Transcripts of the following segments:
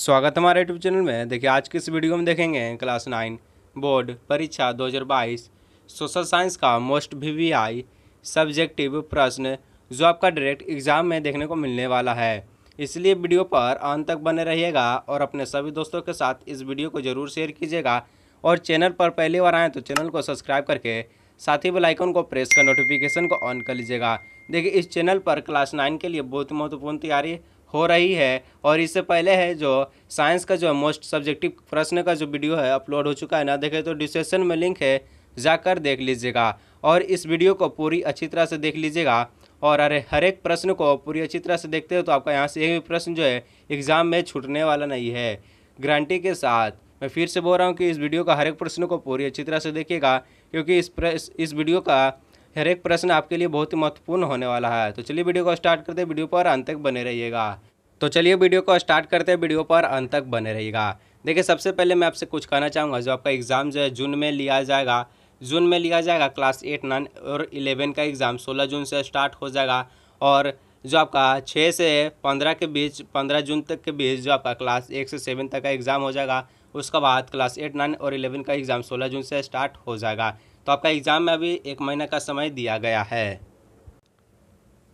स्वागत है हमारे यूट्यूब चैनल में देखिए आज के इस वीडियो में देखेंगे क्लास नाइन बोर्ड परीक्षा 2022 सोशल साइंस का मोस्ट वीवीआई सब्जेक्टिव प्रश्न जो आपका डायरेक्ट एग्जाम में देखने को मिलने वाला है इसलिए वीडियो पर अंत तक बने रहिएगा और अपने सभी दोस्तों के साथ इस वीडियो को जरूर शेयर कीजिएगा और चैनल पर पहली बार आएँ तो चैनल को सब्सक्राइब करके साथ ही बेलाइकन को प्रेस कर नोटिफिकेशन को ऑन कर लीजिएगा देखिए इस चैनल पर क्लास नाइन के लिए बहुत महत्वपूर्ण तैयारी हो रही है और इससे पहले है जो साइंस का जो मोस्ट सब्जेक्टिव प्रश्न का जो वीडियो है अपलोड हो चुका है ना देखें तो डिस्क्रिप्शन में लिंक है जाकर देख लीजिएगा और इस वीडियो को पूरी अच्छी तरह से देख लीजिएगा और अरे हर एक प्रश्न को पूरी अच्छी तरह से देखते हो तो आपका यहाँ से एक भी प्रश्न जो है एग्ज़ाम में छूटने वाला नहीं है गारंटी के साथ मैं फिर से बोल रहा हूँ कि इस वीडियो का हर एक प्रश्न को पूरी अच्छी तरह से देखिएगा क्योंकि इस प्र, इस वीडियो का हर एक प्रश्न आपके लिए बहुत ही महत्वपूर्ण होने वाला है तो चलिए वीडियो को स्टार्ट करते हैं वीडियो पर अंत तक बने रहिएगा तो चलिए वीडियो को स्टार्ट करते हैं वीडियो पर अंत तक बने रहिएगा देखिए सबसे पहले मैं आपसे कुछ कहना चाहूँगा जो आपका एग्ज़ाम जो है जून में लिया जाएगा जून में लिया जाएगा क्लास एट नाइन और इलेवन का एग्ज़ाम सोलह जून से स्टार्ट हो जाएगा और जो आपका छः से पंद्रह के बीच पंद्रह जून तक के बीच जो आपका क्लास एक से सेवन तक का एग्ज़ाम हो जाएगा उसके बाद क्लास एट नाइन और इलेवन का एग्ज़ाम सोलह जून से स्टार्ट हो जाएगा तो आपका एग्ज़ाम में अभी एक महीना का समय दिया गया है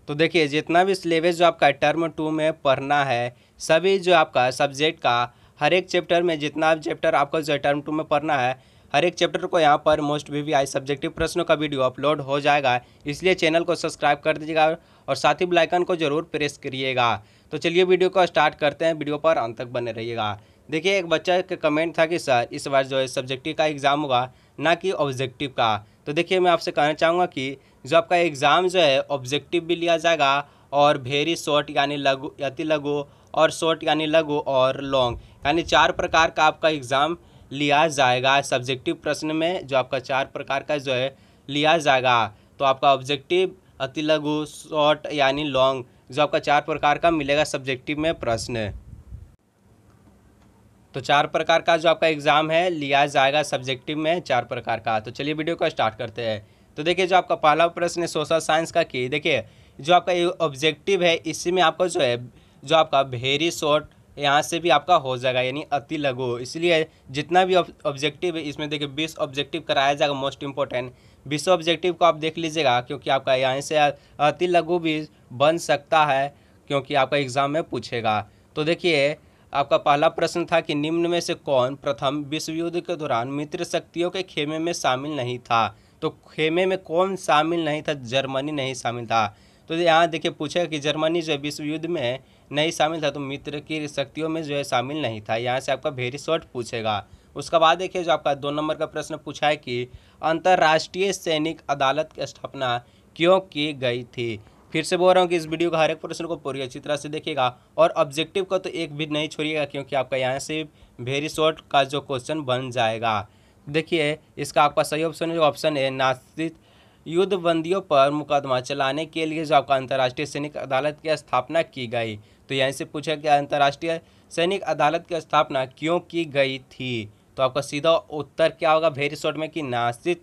तो देखिए जितना भी सिलेबस जो आपका टर्म टू में पढ़ना है सभी जो आपका सब्जेक्ट का हर एक चैप्टर में जितना भी चैप्टर आपका जो टर्म टू में पढ़ना है हर एक चैप्टर को यहाँ पर most V V I subjective प्रश्नों का वीडियो अपलोड हो जाएगा इसलिए चैनल को सब्सक्राइब कर दीजिएगा और साथ ही बेलाइकन को जरूर प्रेस करिएगा तो चलिए वीडियो को स्टार्ट करते हैं वीडियो पर अंत तक बने रहिएगा देखिए एक बच्चा का कमेंट था कि सर इस बार जो है सब्जेक्टिव का एग्ज़ाम होगा ना कि ऑब्जेक्टिव का तो देखिए मैं आपसे कहना चाहूँगा कि जो आपका एग्ज़ाम जो है ऑब्जेक्टिव भी लिया जाएगा और वेरी शॉर्ट यानी लघु अति लघु और शॉर्ट यानी लघु और लॉन्ग यानी चार प्रकार का आपका एग्ज़ाम लिया जाएगा सब्जेक्टिव प्रश्न में जो आपका चार प्रकार का जो है लिया जाएगा तो आपका ऑब्जेक्टिव अति लघु शॉर्ट यानी लॉन्ग जो आपका चार प्रकार का मिलेगा सब्जेक्टिव में प्रश्न तो चार प्रकार का जो आपका एग्ज़ाम है लिया जाएगा सब्जेक्टिव में चार प्रकार का तो चलिए वीडियो को स्टार्ट करते हैं तो देखिए जो आपका पहला प्रश्न है सोशल साइंस का की देखिए जो आपका ऑब्जेक्टिव है इसी में आपका जो है जो आपका वेरी शॉर्ट यहाँ से भी आपका हो जाएगा यानी अति लघु इसलिए जितना भी ऑब्जेक्टिव है इसमें देखिए बीस ऑब्जेक्टिव कराया जाएगा मोस्ट इम्पोर्टेंट बीस ऑब्जेक्टिव को आप देख लीजिएगा क्योंकि आपका यहाँ से अति लघु भी बन सकता है क्योंकि आपका एग्ज़ाम में पूछेगा तो देखिए आपका पहला प्रश्न था कि निम्न में से कौन प्रथम विश्व युद्ध के दौरान मित्र शक्तियों के खेमे में शामिल नहीं था तो खेमे में कौन शामिल नहीं था जर्मनी नहीं शामिल था तो यहाँ देखिए पूछा कि जर्मनी जो विश्व युद्ध में नहीं शामिल था तो मित्र की शक्तियों में जो है शामिल नहीं था यहाँ से आपका वेरी शॉर्ट पूछेगा उसके बाद देखिए जो आपका दो नंबर का प्रश्न पूछा है कि अंतर्राष्ट्रीय सैनिक अदालत की स्थापना क्यों की गई थी फिर से बोल रहा हूँ कि इस वीडियो का हर एक प्रश्न को पूरी अच्छी तरह से देखिएगा और ऑब्जेक्टिव का तो एक भी नहीं छोड़िएगा क्योंकि आपका यहाँ से वेरी शॉर्ट का जो क्वेश्चन बन जाएगा देखिए इसका आपका सही ऑप्शन जो ऑप्शन है नास्तिक युद्ध बंदियों पर मुकदमा चलाने के लिए जो आपका अंतर्राष्ट्रीय सैनिक अदालत की स्थापना की गई तो यहीं से पूछा कि अंतर्राष्ट्रीय सैनिक अदालत की स्थापना क्यों की गई थी तो आपका सीधा उत्तर क्या होगा वेरी शॉर्ट में कि नास्तिक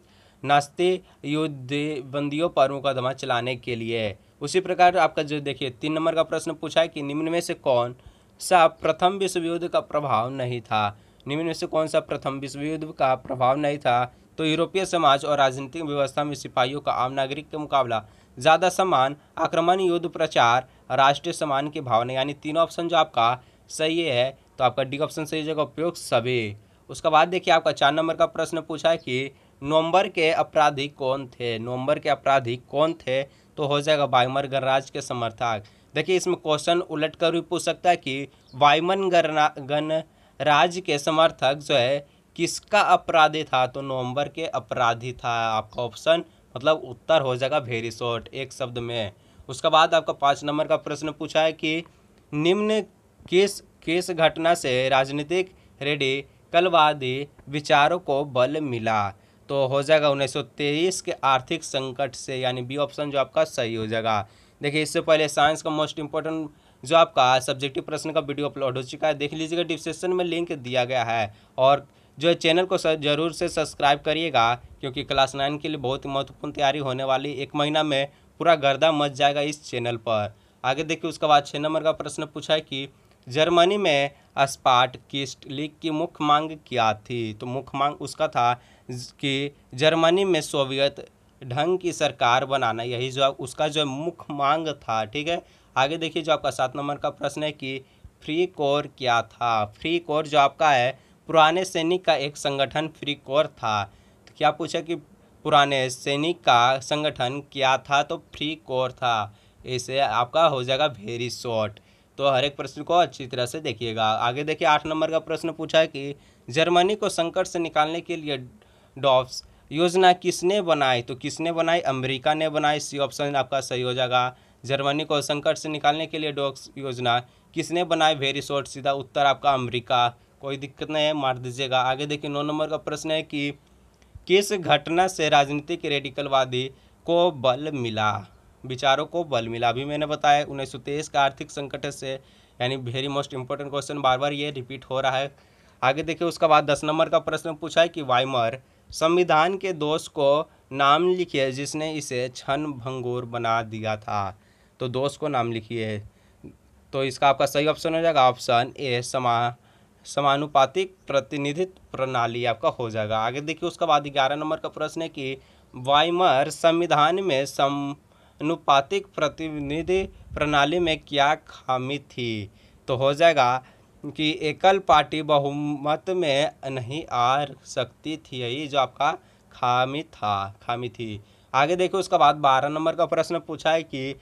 नास्ते युद्ध बंदियों पर मुकदमा चलाने के लिए उसी प्रकार आपका जो देखिए तीन नंबर का प्रश्न पूछा है कि निम्न में से कौन सा प्रथम विश्व युद्ध का प्रभाव नहीं था निम्न में से कौन सा प्रथम विश्व युद्ध का प्रभाव नहीं था तो यूरोपीय समाज और राजनीतिक व्यवस्था में सिपाहियों का आम नागरिक के मुकाबला ज़्यादा समान आक्रमण युद्ध प्रचार राष्ट्रीय समान की भावना यानी तीनों ऑप्शन जो आपका सही है तो आपका डी ऑप्शन सही जगह उपयोग सभी उसके बाद देखिए आपका चार नंबर का प्रश्न पूछा है कि नवंबर के अपराधी कौन थे नवंबर के अपराधी कौन थे तो हो जाएगा वायुमन गणराज के समर्थक देखिए इसमें क्वेश्चन उलट कर भी पूछ सकता है कि वायुमन गणराज के समर्थक जो है किसका अपराधी था तो नवंबर के अपराधी था आपका ऑप्शन मतलब उत्तर हो जाएगा वेरी शॉर्ट एक शब्द में उसके बाद आपका पाँच नंबर का प्रश्न पूछा है कि निम्न किस किस घटना से राजनीतिक रेडी कलवादी विचारों को बल मिला तो हो जाएगा 1923 के आर्थिक संकट से यानी बी ऑप्शन जो आपका सही हो जाएगा देखिए इससे पहले साइंस का मोस्ट इंपॉर्टेंट जो आपका सब्जेक्टिव प्रश्न का वीडियो अपलोड हो चुका है देख लीजिएगा डिस्क्रिप्शन में लिंक दिया गया है और जो है चैनल को ज़रूर से सब्सक्राइब करिएगा क्योंकि क्लास नाइन के लिए बहुत ही महत्वपूर्ण तैयारी होने वाली एक महीना में पूरा गर्दा मच जाएगा इस चैनल पर आगे देखिए उसके बाद छः नंबर का प्रश्न पूछा है कि जर्मनी में स्पाट किस्ट लीग की मुख्य मांग क्या थी तो मुख्य मांग उसका था कि जर्मनी में सोवियत ढंग की सरकार बनाना यही जो उसका जो मुख्य मांग था ठीक है आगे देखिए जो आपका सात नंबर का प्रश्न है कि फ्री कोर क्या था फ्री कोर जो आपका है पुराने सैनिक का एक संगठन फ्री कोर था तो क्या पूछा कि पुराने सैनिक का संगठन क्या था तो फ्री कोर था इसे आपका हो जाएगा वेरी शॉर्ट तो हर एक प्रश्न को अच्छी तरह से देखिएगा आगे देखिए आठ नंबर का प्रश्न पूछा है कि जर्मनी को संकट से निकालने के लिए डॉब्स योजना किसने बनाई तो किसने बनाई अमेरिका ने बनाई सी ऑप्शन आपका सही हो जाएगा जर्मनी को संकट से निकालने के लिए डॉक्स योजना किसने बनाई वेरी शॉर्ट सीधा उत्तर आपका अमेरिका कोई दिक्कत नहीं है मार दीजिएगा आगे देखिए नौ नंबर का प्रश्न है कि किस घटना से राजनीतिक रेडिकलवादी को बल मिला विचारों को बल मिला अभी मैंने बताया उन्नीस का आर्थिक संकट से यानी वेरी मोस्ट इंपॉर्टेंट क्वेश्चन बार बार ये रिपीट हो रहा है आगे देखिए उसका बाद दस नंबर का प्रश्न पूछा है कि वाइमर संविधान के दोष को नाम लिखिए जिसने इसे क्षण भंगूर बना दिया था तो दोष को नाम लिखिए तो इसका आपका सही ऑप्शन हो जाएगा ऑप्शन ए समा समानुपातिक प्रतिनिधित्व प्रणाली आपका हो जाएगा आगे देखिए उसके बाद ग्यारह नंबर का प्रश्न है कि वाइमर संविधान में समानुपातिक प्रतिनिधि प्रणाली में क्या खामी थी तो हो जाएगा कि एकल पार्टी बहुमत में नहीं आ सकती थी यही जो आपका खामी था खामी थी आगे देखिए उसके बाद बारह नंबर का प्रश्न पूछा है कि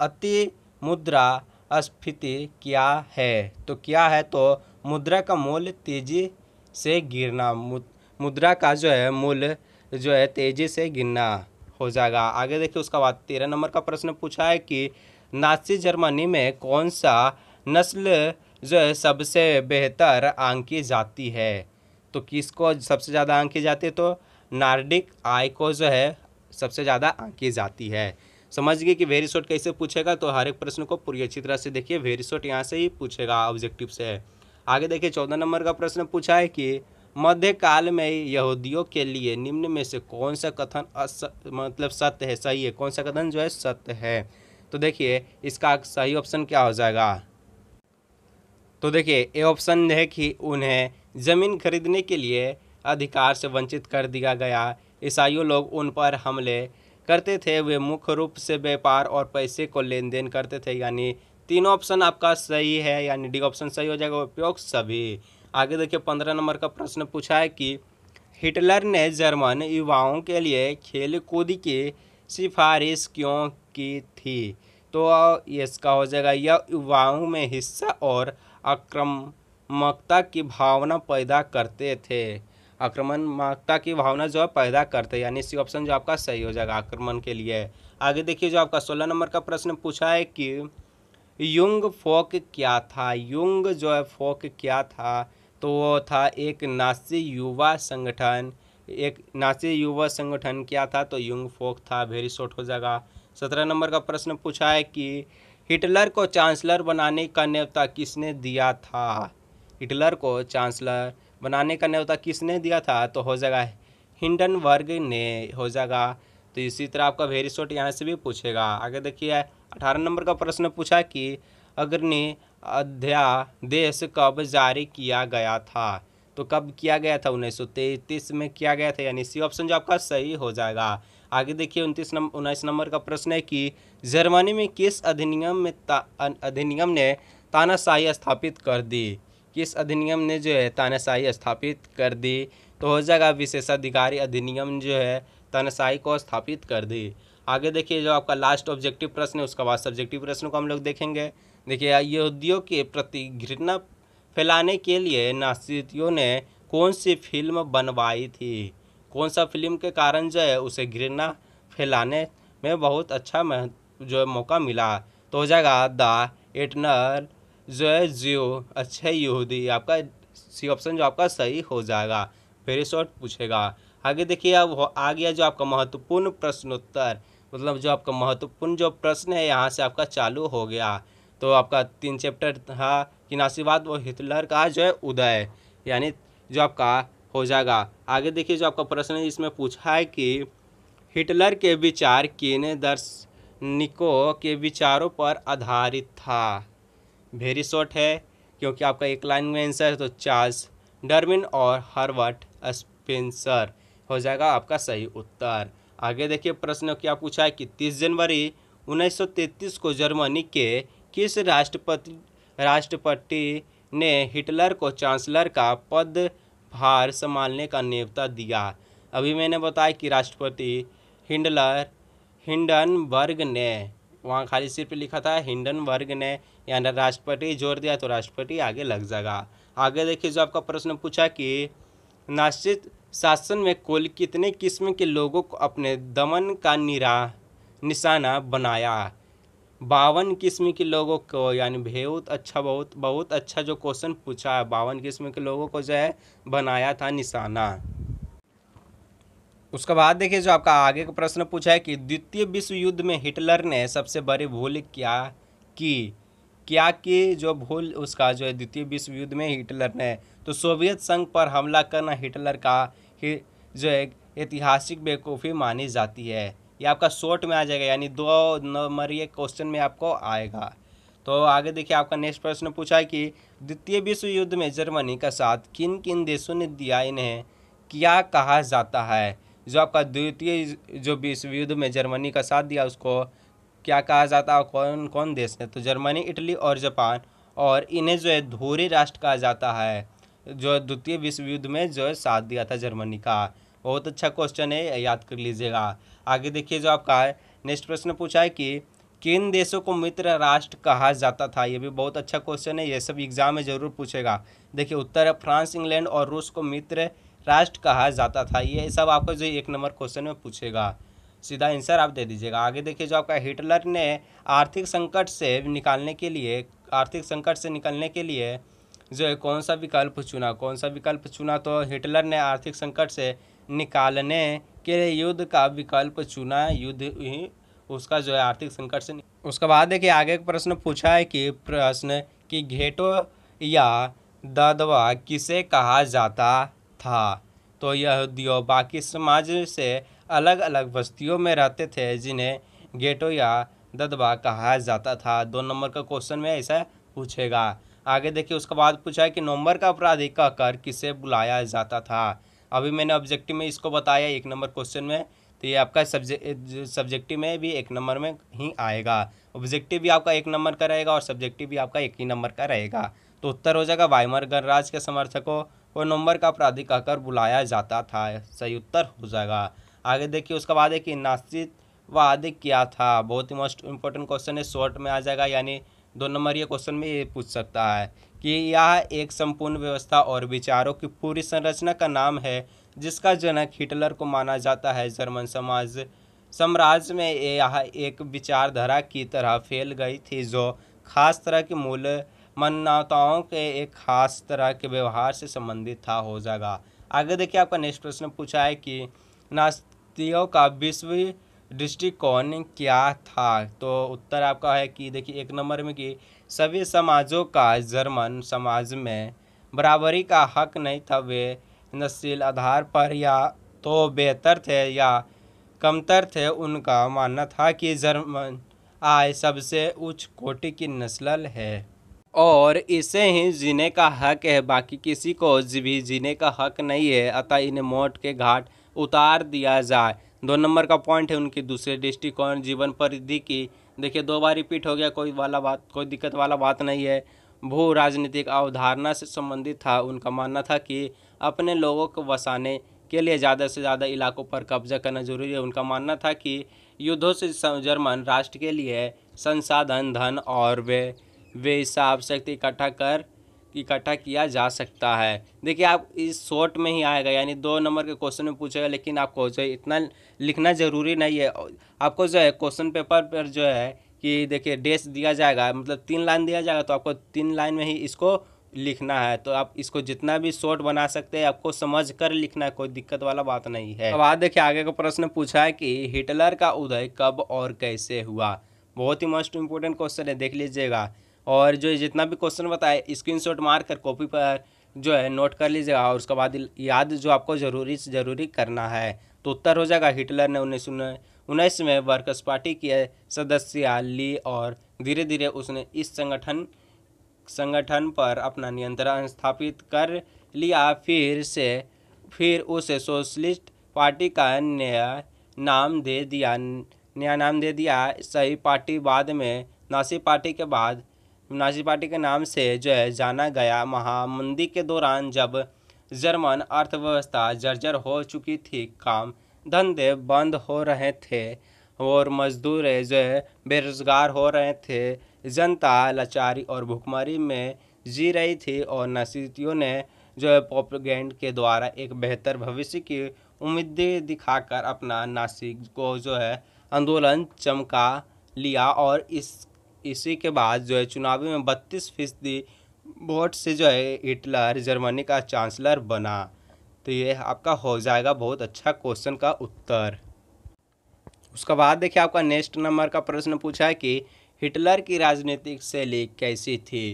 अति मुद्रा स्फीति क्या है तो क्या है तो मुद्रा का मूल्य तेजी से गिरना मुद्रा का जो है मूल्य जो है तेजी से गिरना हो जाएगा आगे देखिए उसका बाद तेरह नंबर का प्रश्न पूछा है कि नासी जर्मनी में कौन सा नस्ल जो है सबसे बेहतर आंकी जाती है तो किसको सबसे ज़्यादा आंकी जाती है तो नार्डिक आय को जो है सबसे ज़्यादा आंकी जाती है समझ गए कि वेरी शॉर्ट कैसे पूछेगा तो हर एक प्रश्न को पूरी अच्छी तरह से देखिए वेरी शॉर्ट यहाँ से ही पूछेगा ऑब्जेक्टिव से आगे देखिए चौदह नंबर का प्रश्न पूछा है कि मध्यकाल में यहूदियों के लिए निम्न में से कौन सा कथन अस मतलब सत्य है सही है कौन सा कथन जो है सत्य है तो देखिए इसका सही ऑप्शन क्या हो जाएगा तो देखिए ये ऑप्शन है कि उन्हें ज़मीन खरीदने के लिए अधिकार से वंचित कर दिया गया ईसाइयों लोग उन पर हमले करते थे वे मुख्य रूप से व्यापार और पैसे को लेन देन करते थे यानी तीनों ऑप्शन आपका सही है यानी डी ऑप्शन सही हो जाएगा उपयोग सभी आगे देखिए पंद्रह नंबर का प्रश्न पूछा है कि हिटलर ने जर्मन युवाओं के लिए खेल कूद की सिफारिश क्यों की थी तो ये इसका हो जाएगा यह युवाओं में हिस्सा और आक्रमकता की भावना पैदा करते थे आक्रमणमकता की भावना जो है पैदा करते यानी सी ऑप्शन जो आपका सही हो जाएगा आक्रमण के लिए आगे देखिए जो आपका सोलह नंबर का प्रश्न पूछा है कि युंग फोक क्या था युंग जो है फोक क्या था तो वो था एक नासी युवा संगठन एक नासी युवा संगठन क्या था तो युंग फोक था वेरी शॉर्ट हो जाएगा सत्रह नंबर का प्रश्न पूछा है कि हिटलर को चांसलर बनाने का न्यौता किसने दिया था हिटलर को चांसलर बनाने का न्यौता किसने दिया था तो हो जाएगा वर्ग ने हो जाएगा तो इसी तरह आपका वेरी शॉर्ट यहाँ से भी पूछेगा आगे देखिए अठारह नंबर का प्रश्न पूछा कि अग्रणी अध्यादेश कब जारी किया गया था तो कब किया गया था उन्नीस में किया गया था यानी सी ऑप्शन जो आपका सही हो जाएगा आगे देखिए उनतीस नंबर उन्नीस नंबर का प्रश्न है कि जर्मनी में किस अधिनियम में अधिनियम ने तानाशाही स्थापित कर दी किस अधिनियम ने जो है तानाशाही स्थापित कर दी तो हो जाएगा विशेषाधिकारी अधिनियम जो है तानाशाही को स्थापित कर दी आगे देखिए जो आपका लास्ट ऑब्जेक्टिव प्रश्न है उसके बाद सब्जेक्टिव प्रश्न को हम लोग देखेंगे देखिए यहूदियों के प्रति घृणा फैलाने के लिए नासितियों ने कौन सी फिल्म बनवाई थी कौन सा फिल्म के कारण जो है उसे घृणा फैलाने में बहुत अच्छा जो है मौका मिला तो हो जाएगा द एटनर जो है जियो अच्छे यहूदी आपका सी ऑप्शन जो आपका सही हो जाएगा वेरी शॉर्ट पूछेगा आगे देखिए अब आ गया जो आपका महत्वपूर्ण प्रश्नोत्तर मतलब जो आपका महत्वपूर्ण जो प्रश्न है यहाँ से आपका चालू हो गया तो आपका तीन चैप्टर था कि नासीवाद वो हिटलर का जो है उदय यानी जो आपका हो जाएगा आगे देखिए जो आपका प्रश्न है इसमें पूछा है कि हिटलर के विचार किन दर्शनिकों के विचारों पर आधारित था वेरी शॉर्ट है क्योंकि आपका एक लाइन में आंसर है तो चार्ल्स डरविन और हर्बर्ट स्पेंसर हो जाएगा आपका सही उत्तर आगे देखिए प्रश्न क्या पूछा है कि तीस जनवरी 1933 को जर्मनी के किस राष्ट्रपति राष्ट्रपति ने हिटलर को चांसलर का पद भार संभालने का नेवता दिया अभी मैंने बताया कि राष्ट्रपति हिंडलर हिंडनबर्ग ने वहाँ खाली सिर पे लिखा था हिंडनबर्ग ने यानी राष्ट्रपति जोर दिया तो राष्ट्रपति आगे लग जाएगा आगे देखिए जो आपका प्रश्न पूछा कि नाश्चित शासन में कुल कितने किस्म के लोगों को अपने दमन का निरा निशाना बनाया बावन किस्म के लोगों को यानी बहुत अच्छा बहुत बहुत अच्छा जो क्वेश्चन पूछा है बावन किस्म के लोगों को जो है बनाया था निशाना उसके बाद देखिए जो आपका आगे का प्रश्न पूछा है कि द्वितीय विश्व युद्ध में हिटलर ने सबसे बड़ी भूल क्या की क्या कि जो भूल उसका जो है द्वितीय विश्व युद्ध में हिटलर ने तो सोवियत संघ पर हमला करना हिटलर का ही जो है ऐतिहासिक बेवकूफ़ी मानी जाती है ये आपका शॉर्ट में आ जाएगा यानी दो नंबर ये क्वेश्चन में आपको आएगा तो आगे देखिए आपका नेक्स्ट प्रश्न पूछा है कि द्वितीय विश्व युद्ध में जर्मनी का साथ किन किन देशों ने दिया इन्हें क्या कहा जाता है जो आपका द्वितीय जो विश्व युद्ध में जर्मनी का साथ दिया उसको क्या कहा जाता है कौन कौन देश ने तो जर्मनी इटली और जापान और इन्हें जो है धोरे राष्ट्र कहा जाता है जो द्वितीय विश्व युद्ध में जो है साथ दिया था जर्मनी का बहुत अच्छा क्वेश्चन है याद कर लीजिएगा आगे देखिए जो आपका है नेक्स्ट प्रश्न पूछा है कि किन देशों को मित्र राष्ट्र कहा जाता था ये भी बहुत अच्छा क्वेश्चन है ये सब एग्जाम में ज़रूर पूछेगा देखिए उत्तर है फ्रांस इंग्लैंड और रूस को मित्र राष्ट्र कहा जाता था ये सब आपको जो एक नंबर क्वेश्चन में पूछेगा सीधा आंसर आप दे दीजिएगा आगे देखिए जो आपका हिटलर ने आर्थिक संकट से निकालने के लिए आर्थिक संकट से निकलने के लिए जो है कौन सा विकल्प चुना कौन सा विकल्प चुना तो हिटलर ने आर्थिक संकट से निकालने के लिए युद्ध का विकल्प चुना युद्ध ही उसका जो है आर्थिक संकट से उसके बाद देखिए आगे प्रश्न पूछा है कि प्रश्न कि घेटो या ददवा किसे कहा जाता था तो दियो बाकी समाज से अलग अलग बस्तियों में रहते थे जिन्हें घेटो या ददवा कहा जाता था दो नंबर का क्वेश्चन में ऐसा पूछेगा आगे देखिए उसके बाद पूछा है कि नंबर का अपराधी कहकर किसे बुलाया जाता था अभी मैंने ऑब्जेक्टिव में इसको बताया एक नंबर क्वेश्चन में तो ये आपका सब्जे सब्जेक्टिव में भी एक नंबर में ही आएगा ऑब्जेक्टिव भी आपका एक नंबर का रहेगा और सब्जेक्टिव भी आपका एक ही नंबर का रहेगा तो उत्तर हो जाएगा वाइमर गणराज के समर्थकों को नंबर का अपराधी कहकर बुलाया जाता था सही उत्तर हो जाएगा आगे देखिए उसका बाद है कि वाद क्या था बहुत ही मोस्ट इम्पोर्टेंट क्वेश्चन है शॉर्ट में आ जाएगा यानी दो नंबर ये क्वेश्चन में ये पूछ सकता है कि यह एक संपूर्ण व्यवस्था और विचारों की पूरी संरचना का नाम है जिसका जनक हिटलर को माना जाता है जर्मन समाज साम्राज्य में यह एक विचारधारा की तरह फैल गई थी जो खास तरह के मूल मान्यताओं के एक खास तरह के व्यवहार से संबंधित था हो जाएगा आगे देखिए आपका नेक्स्ट प्रश्न पूछा है कि नास्तियों का विश्व दृष्टिकोण क्या था तो उत्तर आपका है कि देखिए एक नंबर में कि सभी समाजों का जर्मन समाज में बराबरी का हक नहीं था वे नस्ल आधार पर या तो बेहतर थे या कमतर थे उनका मानना था कि जर्मन आय सबसे उच्च कोटि की नस्ल है और इसे ही जीने का हक है बाकी किसी को भी जीने का हक नहीं है अतः इन्हें मोट के घाट उतार दिया जाए दो नंबर का पॉइंट है उनकी दूसरे दृष्टिकोण जीवन परिधि की देखिए दो बार रिपीट हो गया कोई वाला बात कोई दिक्कत वाला बात नहीं है भू राजनीतिक अवधारणा से संबंधित था उनका मानना था कि अपने लोगों को बसाने के लिए ज़्यादा से ज़्यादा इलाकों पर कब्जा करना जरूरी है उनका मानना था कि युद्धों से जर्मन राष्ट्र के लिए संसाधन धन और वे वे हिसाब शक्ति इकट्ठा कर इकट्ठा किया जा सकता है देखिए आप इस शॉर्ट में ही आएगा यानी दो नंबर के क्वेश्चन में पूछेगा लेकिन आपको जो है इतना लिखना ज़रूरी नहीं है आपको जो है क्वेश्चन पेपर पर जो है कि देखिए डेस दिया जाएगा मतलब तीन लाइन दिया जाएगा तो आपको तीन लाइन में ही इसको लिखना है तो आप इसको जितना भी शॉर्ट बना सकते हैं आपको समझ कर लिखना है कोई दिक्कत वाला बात नहीं है अब आज देखिए आगे का प्रश्न पूछा है कि हिटलर का उदय कब और कैसे हुआ बहुत ही मोस्ट इम्पोर्टेंट क्वेश्चन है देख लीजिएगा और जो जितना भी क्वेश्चन बताए शॉट मार कर कॉपी पर जो है नोट कर लीजिएगा और उसके बाद याद जो आपको ज़रूरी से ज़रूरी करना है तो उत्तर हो जाएगा हिटलर ने उन्नीस उन्नीस में वर्कर्स पार्टी की सदस्य ली और धीरे धीरे उसने इस संगठन संगठन पर अपना नियंत्रण स्थापित कर लिया फिर से फिर उसे सोशलिस्ट पार्टी का नया नाम दे दिया नया नाम दे दिया सही पार्टी बाद में नासी पार्टी के बाद नाजी पार्टी के नाम से जो है जाना गया महामंदी के दौरान जब जर्मन अर्थव्यवस्था जर्जर हो चुकी थी काम धंधे बंद हो रहे थे और मजदूर जो है बेरोजगार हो रहे थे जनता लाचारी और भुखमरी में जी रही थी और नसीतियों ने जो है पोपगेंड के द्वारा एक बेहतर भविष्य की उम्मीद दिखाकर अपना नासिक को जो है आंदोलन चमका लिया और इस इसी के बाद जो है चुनावी में बत्तीस फीसदी वोट से जो है हिटलर जर्मनी का चांसलर बना तो ये आपका हो जाएगा बहुत अच्छा क्वेश्चन का उत्तर उसके बाद देखिए आपका नेक्स्ट नंबर का प्रश्न पूछा है कि हिटलर की राजनीतिक शैली कैसी थी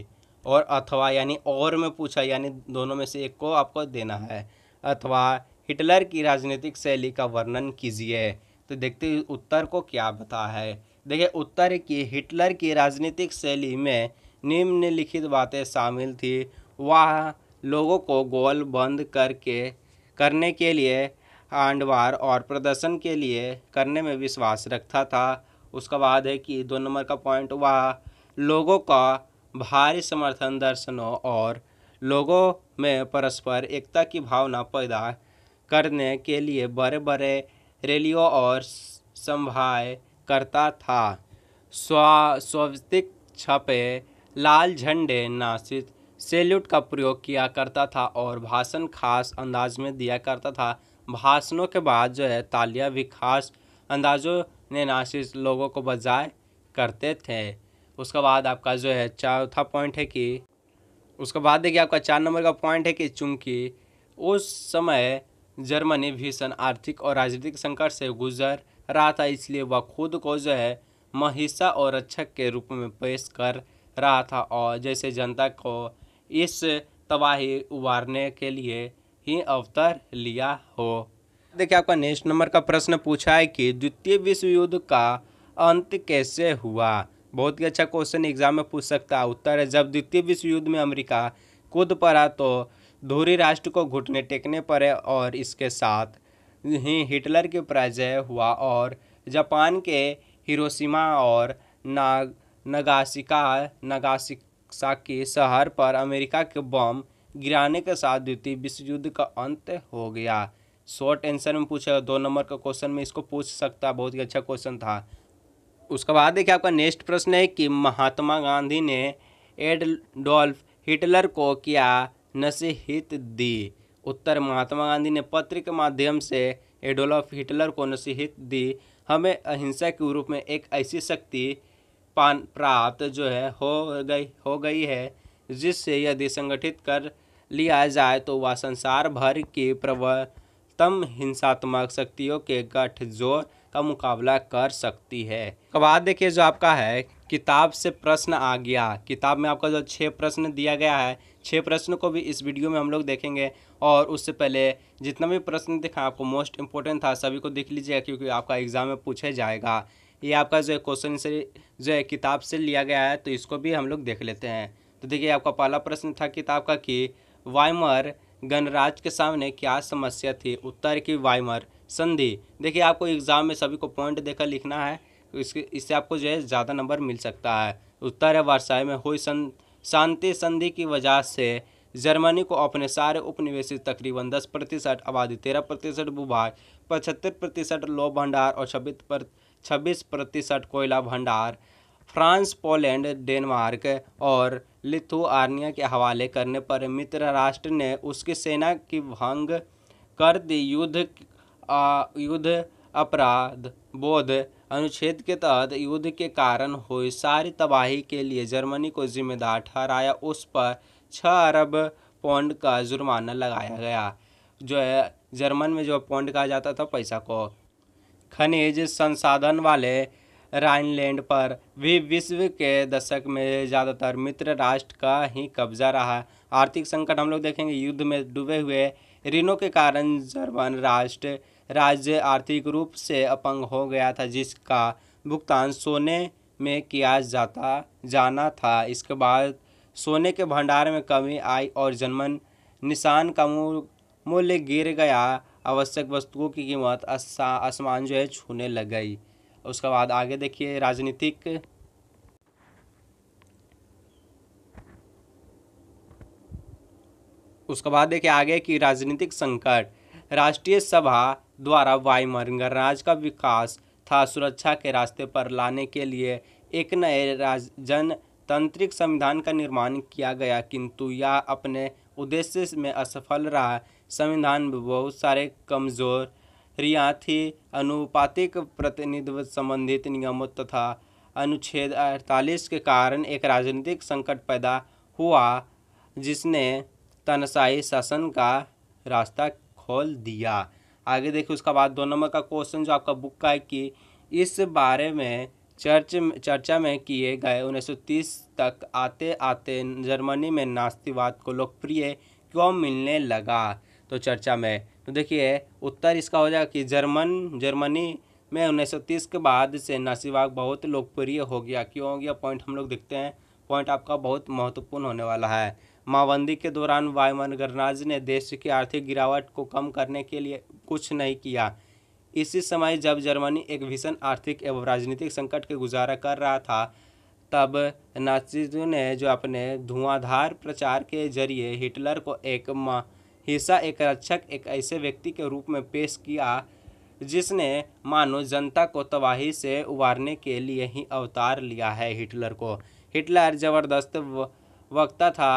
और अथवा यानी और में पूछा यानी दोनों में से एक को आपको देना है अथवा हिटलर की राजनीतिक शैली का वर्णन कीजिए तो देखते उत्तर को क्या बता है देखिए उत्तर की हिटलर की राजनीतिक शैली में निम्नलिखित बातें शामिल थी वह लोगों को गोल बंद करके करने के लिए आंडवार और प्रदर्शन के लिए करने में विश्वास रखता था उसका बाद है कि दो नंबर का पॉइंट वह लोगों का भारी समर्थन दर्शनों और लोगों में परस्पर एकता की भावना पैदा करने के लिए बड़े बड़े रैलियों और संभाए करता था स्वा स्वस्तिक छपे लाल झंडे नासिक सेल्यूट का प्रयोग किया करता था और भाषण खास अंदाज में दिया करता था भाषणों के बाद जो है तालियां भी खास अंदाजों ने नासिस लोगों को बजाय करते थे उसके बाद आपका जो है चौथा पॉइंट है कि उसके बाद देखिए आपका चार नंबर का पॉइंट है कि चूंकि उस समय जर्मनी भीषण आर्थिक और राजनीतिक संकट से गुजर रहा था इसलिए वह खुद को जो है महिषा और रक्षक के रूप में पेश कर रहा था और जैसे जनता को इस तबाही उबारने के लिए ही अवतर लिया हो देखिए आपका नेक्स्ट नंबर का प्रश्न पूछा है कि द्वितीय विश्व युद्ध का अंत कैसे हुआ बहुत ही अच्छा क्वेश्चन एग्जाम में पूछ सकता है उत्तर है जब द्वितीय विश्व युद्ध में अमेरिका कूद पड़ा तो धूरी राष्ट्र को घुटने टेकने पड़े और इसके साथ ही हिटलर के पराजय हुआ और जापान के हिरोशिमा और नाग नगासिका के शहर पर अमेरिका के बम गिराने के साथ द्वितीय विश्व युद्ध का अंत हो गया शॉर्ट आंसर में पूछा दो नंबर का क्वेश्चन में इसको पूछ सकता बहुत ही अच्छा क्वेश्चन था उसके बाद देखिए आपका नेक्स्ट प्रश्न है कि महात्मा गांधी ने एडोल्फ हिटलर को क्या नसीहत दी उत्तर महात्मा गांधी ने पत्र के माध्यम से एडोलफ हिटलर को नसीहत दी हमें अहिंसा के रूप में एक ऐसी शक्ति पान प्राप्त जो है हो गई हो गई है जिससे यदि संगठित कर लिया जाए तो वह संसार भर की प्रबलतम हिंसात्मक शक्तियों के गठजोर का मुकाबला कर सकती है बाद देखिए जो आपका है किताब से प्रश्न आ गया किताब में आपका जो छः प्रश्न दिया गया है छः प्रश्न को भी इस वीडियो में हम लोग देखेंगे और उससे पहले जितना भी प्रश्न दिखा आपको मोस्ट इंपॉर्टेंट था सभी को देख लीजिएगा क्योंकि आपका एग्जाम में पूछा जाएगा ये आपका जो है क्वेश्चन से जो है किताब से लिया गया है तो इसको भी हम लोग देख लेते हैं तो देखिए आपका पहला प्रश्न था किताब का कि वाइमर गणराज के सामने क्या समस्या थी उत्तर की वाइमर संधि देखिए आपको एग्जाम में सभी को पॉइंट देकर लिखना है इसके इससे आपको जो है ज़्यादा नंबर मिल सकता है उत्तर है वारसाई में हुई संधि शांति संधि की वजह से जर्मनी को अपने सारे उपनिवेश तकरीबन 10 प्रतिशत आबादी 13 प्रतिशत भूभाग पचहत्तर प्रतिशत लो भंडार और छब्बीस पर छब्बीस प्रतिशत कोयला भंडार फ्रांस पोलैंड डेनमार्क और लिथुआनिया के हवाले करने पर मित्र राष्ट्र ने उसकी सेना की भंग कर दी युद्ध आ, युद्ध अपराध बोध अनुच्छेद के तहत युद्ध के कारण हुई सारी तबाही के लिए जर्मनी को जिम्मेदार ठहराया उस पर छः अरब पौंड का जुर्माना लगाया गया जो है जर्मन में जो पौंड कहा जाता था पैसा को खनिज संसाधन वाले राइनलैंड पर भी विश्व के दशक में ज़्यादातर मित्र राष्ट्र का ही कब्जा रहा आर्थिक संकट हम लोग देखेंगे युद्ध में डूबे हुए ऋणों के कारण जर्मन राष्ट्र राज्य आर्थिक रूप से अपंग हो गया था जिसका भुगतान सोने में किया जाता जाना था इसके बाद सोने के भंडार में कमी आई और जनमन निशान का मूल्य गिर गया आवश्यक वस्तुओं की कीमत आसमान जो है छूने लग गई उसके बाद आगे देखिए राजनीतिक उसके बाद देखिए आगे कि राजनीतिक संकट राष्ट्रीय सभा द्वारा वायुमार्गराज का विकास था सुरक्षा के रास्ते पर लाने के लिए एक नए राज जनतांत्रिक संविधान का निर्माण किया गया किंतु यह अपने उद्देश्य में असफल रहा संविधान में बहुत सारे कमजोर रियाथी अनुपातिक प्रतिनिधित्व संबंधित नियमों तथा अनुच्छेद अड़तालीस के कारण एक राजनीतिक संकट पैदा हुआ जिसने तनसाई शासन का रास्ता खोल दिया आगे देखिए उसका बाद दो नंबर का क्वेश्चन जो आपका बुक का है कि इस बारे में चर्च चर्चा में किए गए 1930 तक आते आते जर्मनी में नास्तिवाद को लोकप्रिय क्यों मिलने लगा तो चर्चा में तो देखिए उत्तर इसका हो जाएगा कि जर्मन जर्मनी में 1930 के बाद से नास्तिकवाद बहुत लोकप्रिय हो गया क्यों हो गया पॉइंट हम लोग देखते हैं पॉइंट आपका बहुत महत्वपूर्ण होने वाला है मावंदी के दौरान वाई गणराज ने देश की आर्थिक गिरावट को कम करने के लिए कुछ नहीं किया इसी समय जब जर्मनी एक भीषण आर्थिक एवं राजनीतिक संकट के गुजारा कर रहा था तब नाजीज ने जो अपने धुआंधार प्रचार के जरिए हिटलर को एक हिस्सा एक रक्षक एक ऐसे व्यक्ति के रूप में पेश किया जिसने मानो जनता को तबाही से उबारने के लिए ही अवतार लिया है हिटलर को हिटलर ज़बरदस्त वक्ता था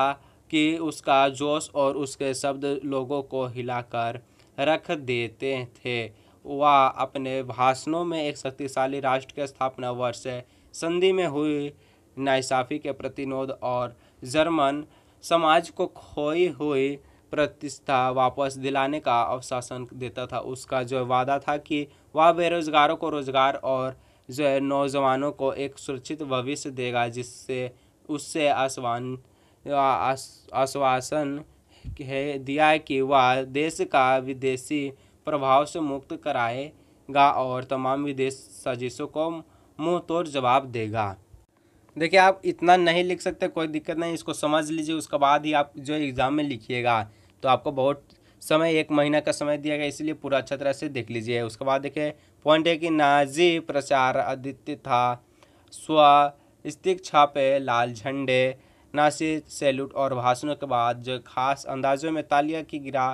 कि उसका जोश और उसके शब्द लोगों को हिलाकर रख देते थे वह अपने भाषणों में एक शक्तिशाली राष्ट्र के स्थापना वर्ष संधि में हुई नाइसाफ़ी के प्रतिनोध और जर्मन समाज को खोई हुई प्रतिष्ठा वापस दिलाने का अवशासन देता था उसका जो वादा था कि वह बेरोजगारों को रोजगार और जो नौजवानों को एक सुरक्षित भविष्य देगा जिससे उससे आसमान आश्वासन है दिया कि वह देश का विदेशी प्रभाव से मुक्त कराएगा और तमाम विदेश साजिशों को मुंह तोड़ जवाब देगा देखिए आप इतना नहीं लिख सकते कोई दिक्कत नहीं इसको समझ लीजिए उसके बाद ही आप जो एग्ज़ाम में लिखिएगा तो आपको बहुत समय एक महीना का समय दिया गया इसलिए पूरा अच्छा तरह से देख लीजिए उसके बाद देखिए पॉइंट है कि नाजी प्रचार आदित्य था स्व स्तिक छापे लाल झंडे नासिर सैल्यूट और भाषणों के बाद जो खास अंदाजों में तालिया की गिरा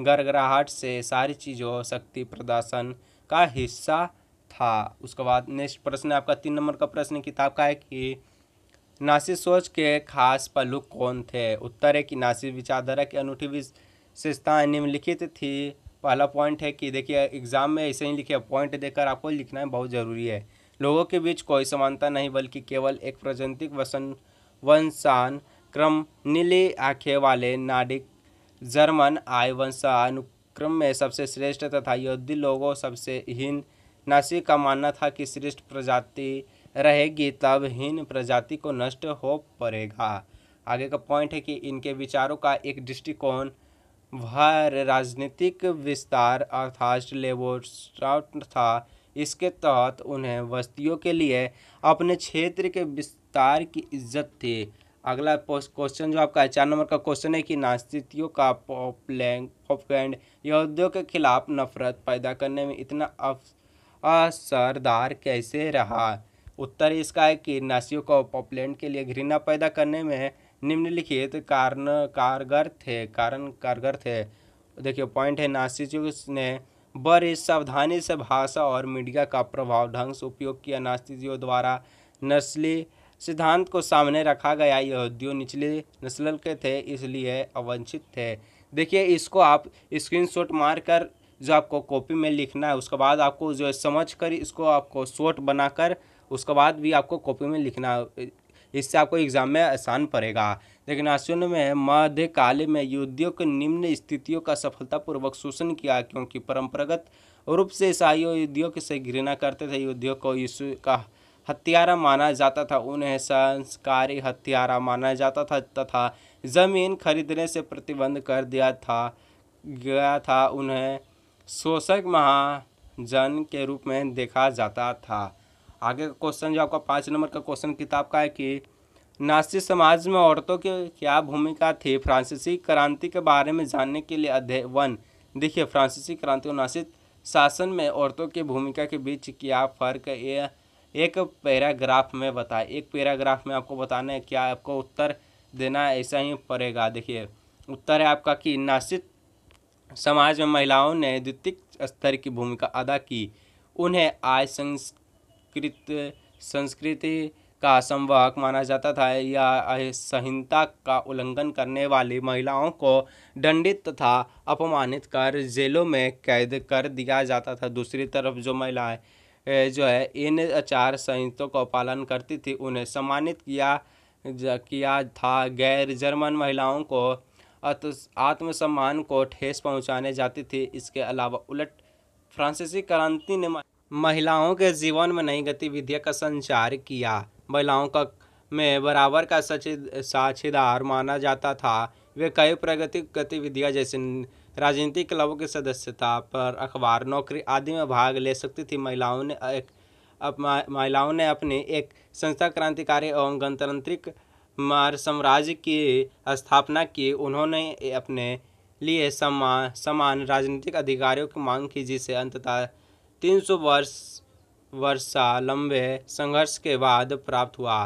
गड़गड़ाहट से सारी चीज़ों शक्ति प्रदर्शन का हिस्सा था उसके बाद नेक्स्ट प्रश्न आपका तीन नंबर का प्रश्न किताब का है कि नासिर सोच के खास पहलू कौन थे उत्तर है कि नासिर विचारधारा की अनूठी विशेषताएँ निम्नलिखित थी पहला पॉइंट है कि देखिए एग्जाम में ऐसे ही लिखे पॉइंट देकर आपको लिखना बहुत ज़रूरी है लोगों के बीच कोई समानता नहीं बल्कि केवल एक प्रजंतिक वसन वंशान क्रम नीले आँखें वाले नाडिक जर्मन आय वंशानुक्रम में सबसे श्रेष्ठ तथा योद्धि लोगों सबसे हीन नासी का मानना था कि श्रेष्ठ प्रजाति रहेगी तब हीन प्रजाति को नष्ट हो पड़ेगा आगे का पॉइंट है कि इनके विचारों का एक दृष्टिकोण भर राजनीतिक विस्तार अर्थात लेबोस्ट था इसके तहत उन्हें बस्तियों के लिए अपने क्षेत्र के विस्तार तार की इज्जत थे अगला क्वेश्चन जो आपका है चार नंबर का क्वेश्चन है कि नास्तियों का पॉपलैंग पॉपलैंड यहूदियों के खिलाफ नफरत पैदा करने में इतना असरदार कैसे रहा उत्तर इसका है कि नासियों को पॉपलैंड के लिए घृणा पैदा करने में निम्नलिखित कारण कारगर थे कारण कारगर थे देखिए पॉइंट है नास्तियों ने बड़ी सावधानी से भाषा और मीडिया का प्रभाव ढंग से उपयोग किया नास्तियों द्वारा नस्ली सिद्धांत को सामने रखा गया यहूदियों निचले नस्ल के थे इसलिए अवंचित थे देखिए इसको आप स्क्रीनशॉट मारकर जो आपको कॉपी में लिखना है उसके बाद आपको जो समझ कर इसको आपको शॉट बनाकर उसके बाद भी आपको कॉपी में लिखना इससे आपको एग्ज़ाम में आसान पड़ेगा लेकिन आश्चर्य में मध्यकाल में युद्धियों के निम्न स्थितियों का सफलतापूर्वक शोषण किया क्योंकि परंपरागत रूप से ईसाई युद्धियों से घृणा करते थे युद्धियों को यीशु का हत्यारा माना जाता था उन्हें संस्कारी हत्यारा माना जाता था तथा जमीन खरीदने से प्रतिबंध कर दिया था गया था उन्हें शोषक महाजन के रूप में देखा जाता था आगे का क्वेश्चन जो आपका पाँच नंबर का क्वेश्चन किताब का है कि नास्तिक समाज में औरतों की क्या भूमिका थी फ्रांसीसी क्रांति के बारे में जानने के लिए अध्ययन वन देखिए फ्रांसीसी क्रांति और नासिक शासन में औरतों की भूमिका के बीच क्या फर्क यह एक पैराग्राफ में बताए एक पैराग्राफ में आपको बताना है क्या आपको उत्तर देना ऐसा ही पड़ेगा देखिए उत्तर है आपका कि नासिक समाज में महिलाओं ने द्वितीय स्तर की भूमिका अदा की उन्हें आय संस्कृत संस्कृति का संवाहक माना जाता था या संहिता का उल्लंघन करने वाली महिलाओं को दंडित तथा अपमानित कर जेलों में कैद कर दिया जाता था दूसरी तरफ जो महिलाएं जो है इन आचार संहितों का पालन करती थी उन्हें सम्मानित किया किया था गैर जर्मन महिलाओं को आत्मसम्मान को ठेस पहुंचाने जाती थी इसके अलावा उलट फ्रांसीसी क्रांति ने महिलाओं के जीवन में नई गतिविधियों का संचार किया महिलाओं का में बराबर का साक्षीदार माना जाता था वे कई प्रगति गतिविधियां जैसे राजनीतिक क्लबों की सदस्यता पर अखबार नौकरी आदि में भाग ले सकती थी महिलाओं ने एक महिलाओं ने अपनी एक संस्था क्रांतिकारी एवं गणतांत्रिक मार साम्राज्य की स्थापना की उन्होंने अपने लिए समान समान राजनीतिक अधिकारियों की मांग की जिसे अंततः 300 वर्ष वर्षा लंबे संघर्ष के बाद प्राप्त हुआ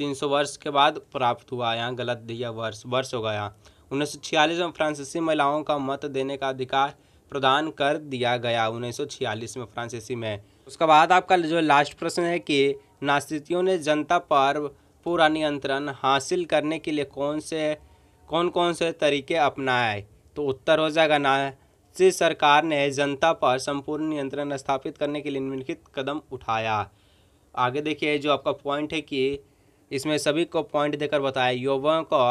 300 वर्ष के बाद प्राप्त हुआ यहाँ गलत दिया वर्ष वर्ष हो गया उन्नीस में फ्रांसीसी महिलाओं का मत देने का अधिकार प्रदान कर दिया गया उन्नीस में फ्रांसीसी में उसके बाद आपका जो लास्ट प्रश्न है कि नास्तियों ने जनता पर पूरा नियंत्रण हासिल करने के लिए कौन से कौन कौन से तरीके अपनाए तो उत्तर हो जाएगा नासी सरकार ने जनता पर संपूर्ण नियंत्रण स्थापित करने के लिए निम्नलिखित कदम उठाया आगे देखिए जो आपका पॉइंट है कि इसमें सभी को पॉइंट देकर बताया युवाओं का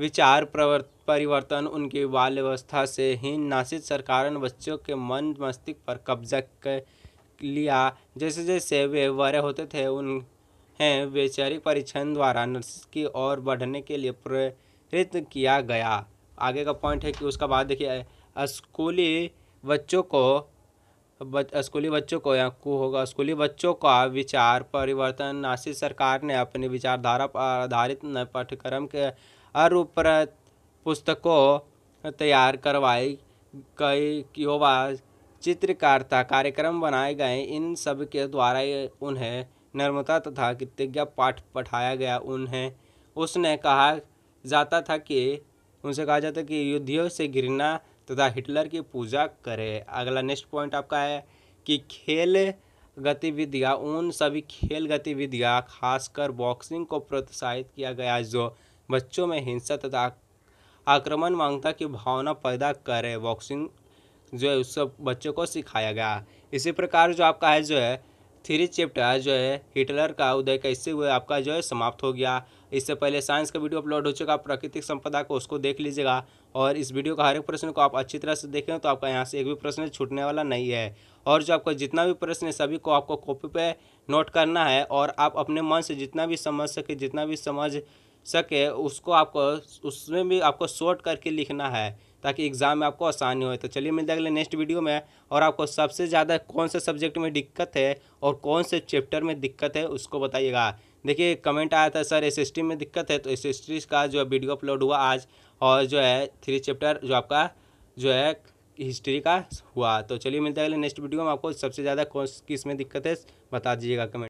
विचार परिवर्तन उनकी बाल्यवस्था से ही सरकार ने बच्चों के मन मस्तिष्क पर कब्जा कर लिया जैसे जैसे वे बड़े होते थे उन हैं वैचारिक परीक्षण द्वारा नर्सिस की ओर बढ़ने के लिए प्रेरित किया गया आगे का पॉइंट है कि उसका बाद देखिए स्कूली बच्चों को स्कूली बच्चों को या को होगा स्कूली बच्चों का विचार परिवर्तन नासिक सरकार ने अपनी विचारधारा पर आधारित पाठ्यक्रम के अनुप्रत पुस्तकों तैयार करवाई गई युवा चित्रकारिता कार्यक्रम बनाए गए इन सब के द्वारा उन्हें नर्मदा तथा कृतज्ञ पाठ पढ़ाया गया उन्हें उसने कहा जाता था कि उनसे कहा जाता कि युद्धियों से घृणा तथा हिटलर की पूजा करें अगला नेक्स्ट पॉइंट आपका है कि खेल गतिविधियाँ उन सभी खेल गतिविधियाँ खासकर बॉक्सिंग को प्रोत्साहित किया गया जो बच्चों में हिंसा तथा आक्रमण मांगता की भावना पैदा करे बॉक्सिंग जो है उस बच्चों को सिखाया गया इसी प्रकार जो आपका है जो है थ्री चैप्टर जो है हिटलर का उदय कैसे हुए आपका जो है समाप्त हो गया इससे पहले साइंस का वीडियो अपलोड हो चुका है प्राकृतिक संपदा को उसको देख लीजिएगा और इस वीडियो का हर एक प्रश्न को आप अच्छी तरह से देखें तो आपका यहाँ से एक भी प्रश्न छूटने वाला नहीं है और जो आपका जितना भी प्रश्न है सभी को आपको कॉपी पे नोट करना है और आप अपने मन से जितना भी समझ सके जितना भी समझ सके उसको आपको उसमें भी आपको शॉर्ट करके लिखना है ताकि एग्ज़ाम में आपको आसानी हो तो चलिए मिलते अगले नेक्स्ट वीडियो में और आपको सबसे ज़्यादा कौन से सब्जेक्ट में दिक्कत है और कौन से चैप्टर में दिक्कत है उसको बताइएगा देखिए कमेंट आया था सर एस में दिक्कत है तो एस का जो है वीडियो अपलोड हुआ आज और जो है थ्री चैप्टर जो आपका जो है हिस्ट्री का हुआ तो चलिए मिलते हैं अगले नेक्स्ट वीडियो में आपको सबसे ज़्यादा कौन किस में दिक्कत है बता दीजिएगा कमेंट